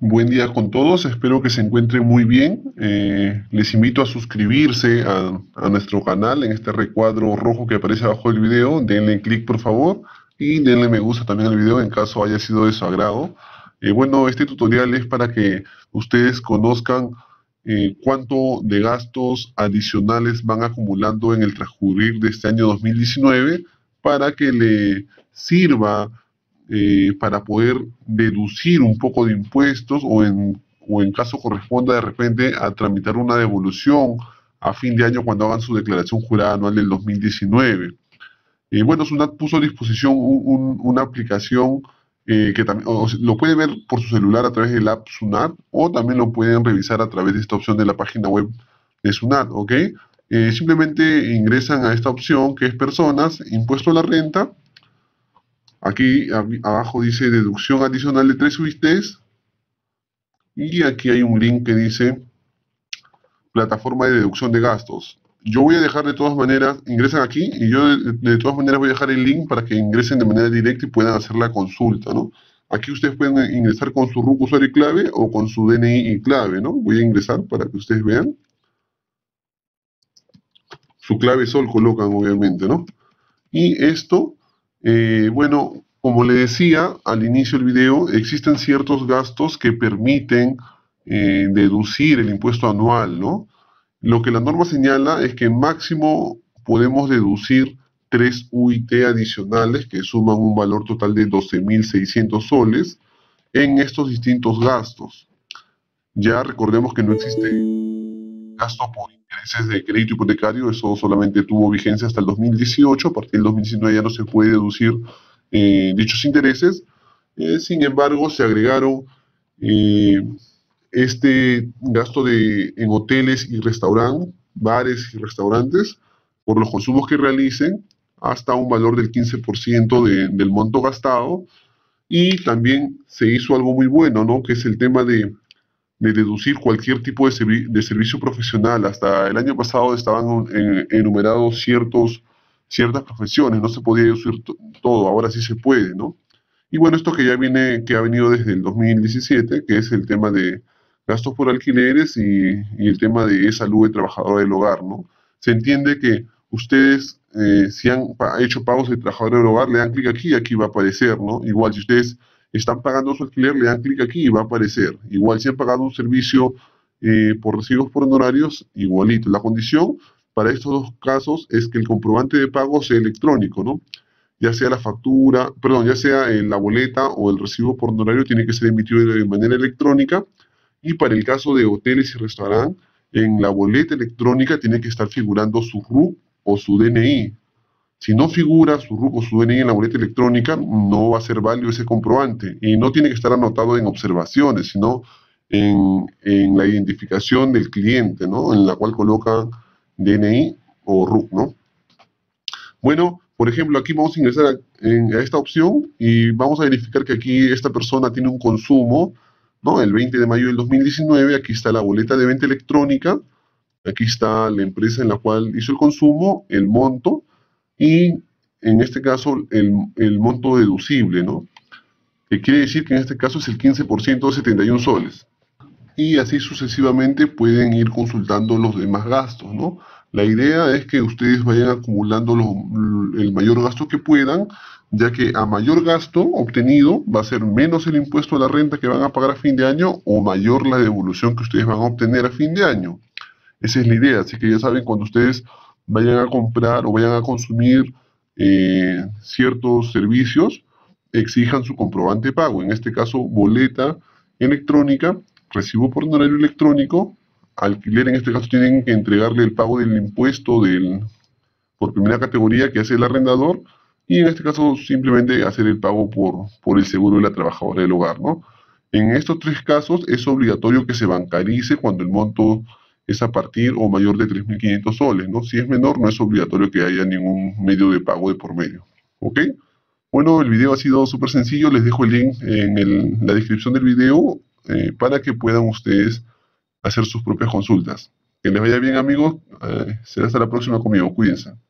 Buen día con todos, espero que se encuentren muy bien. Eh, les invito a suscribirse a, nuestro canal en este recuadro rojo que aparece abajo del video. Denle clic por favor y denle me gusta también al video en caso haya sido de su agrado. Eh, bueno, este tutorial es para que ustedes conozcan eh, cuánto de gastos adicionales van acumulando en el transcurrir de este año 2019 para que le sirva eh, para poder deducir un poco de impuestos o en, o en caso corresponda de repente a tramitar una devolución a fin de año cuando hagan su declaración jurada anual del 2019. Eh, bueno, SUNAT puso a disposición una aplicación eh, que también lo pueden ver por su celular a través del app SUNAT o también lo pueden revisar a través de esta opción de la página web de SUNAT, simplemente ingresan a esta opción que es personas, impuesto a la renta, Aquí abajo dice deducción adicional de tres UITs. Y aquí hay un link que dice plataforma de deducción de gastos. Yo voy a dejar de todas maneras, ingresan aquí y yo de, todas maneras voy a dejar el link para que ingresen de manera directa y puedan hacer la consulta, Aquí ustedes pueden ingresar con su RUC usuario y clave o con su DNI y clave, ¿no? Voy a ingresar para que ustedes vean. Su clave sol colocan, obviamente, ¿no? Y esto eh, bueno, como le decía al inicio del video, existen ciertos gastos que permiten eh, deducir el impuesto anual, ¿no? Lo que la norma señala es que máximo podemos deducir tres UIT adicionales que suman un valor total de 12.600 soles en estos distintos gastos. Ya recordemos que no existe gasto por intereses de crédito hipotecario, eso solamente tuvo vigencia hasta el 2018, a partir del 2019 ya no se puede deducir eh, dichos intereses. Eh, sin embargo, se agregaron eh, este gasto de, en hoteles y restaurantes, bares y restaurantes, por los consumos que realicen, hasta un valor del 15% del monto gastado. Y también se hizo algo muy bueno, ¿no? Que es el tema de de deducir cualquier tipo de, servicio profesional. Hasta el año pasado estaban enumerados ciertos, ciertas profesiones, no se podía deducir todo, ahora sí se puede, ¿no? Y bueno, esto que ya viene, que ha venido desde el 2017, que es el tema de gastos por alquileres y, el tema de salud de trabajador del hogar, ¿no? Se entiende que ustedes, eh, si han hecho pagos de trabajador del hogar, le dan clic aquí aquí va a aparecer, ¿no? Igual si ustedes están pagando su alquiler, le dan clic aquí y va a aparecer. Igual si han pagado un servicio eh, por recibos por honorarios, igualito. La condición para estos dos casos es que el comprobante de pago sea electrónico, ¿no? Ya sea la factura, perdón, ya sea eh, la boleta o el recibo por honorario tiene que ser emitido de manera electrónica. Y para el caso de hoteles y restaurantes, en la boleta electrónica tiene que estar figurando su RU o su DNI, si no figura su RUC o su DNI en la boleta electrónica, no va a ser válido ese comprobante y no tiene que estar anotado en observaciones, sino en, la identificación del cliente, ¿no? En la cual coloca DNI o RUC, ¿no? Bueno, por ejemplo, aquí vamos a ingresar a, esta opción y vamos a verificar que aquí esta persona tiene un consumo, ¿no? El 20 de mayo del 2019, aquí está la boleta de venta electrónica, aquí está la empresa en la cual hizo el consumo, el monto, y en este caso el, monto deducible, ¿no? Que quiere decir que en este caso es el 15% de 71 soles. Y así sucesivamente pueden ir consultando los demás gastos, ¿no? La idea es que ustedes vayan acumulando el mayor gasto que puedan, ya que a mayor gasto obtenido va a ser menos el impuesto a la renta que van a pagar a fin de año o mayor la devolución que ustedes van a obtener a fin de año. Esa es la idea, así que ya saben, cuando ustedes vayan a comprar o vayan a consumir eh, ciertos servicios, exijan su comprobante de pago, en este caso boleta electrónica, recibo por honorario electrónico, alquiler en este caso tienen que entregarle el pago del impuesto del, por primera categoría que hace el arrendador y en este caso simplemente hacer el pago por, por el seguro de la trabajadora del hogar, ¿no? En estos tres casos es obligatorio que se bancarice cuando el monto es a partir o mayor de 3.500 soles, ¿no? Si es menor, no es obligatorio que haya ningún medio de pago de por medio, ¿ok? Bueno, el video ha sido súper sencillo, les dejo el link en la descripción del video eh, para que puedan ustedes hacer sus propias consultas. Que les vaya bien amigos, eh, será hasta la próxima conmigo, cuídense.